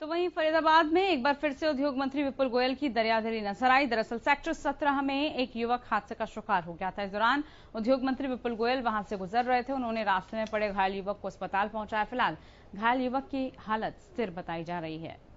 तो वहीं फरीदाबाद में एक बार फिर से उद्योग मंत्री विपुल गोयल की दरियादरी नजर आई दरअसल सेक्टर सत्रह में एक युवक हादसे का शिकार हो गया था इस दौरान उद्योग मंत्री विपुल गोयल वहां से गुजर रहे थे उन्होंने रास्ते में पड़े घायल युवक को अस्पताल पहुंचाया फिलहाल घायल युवक की हालत स्थिर बताई जा रही है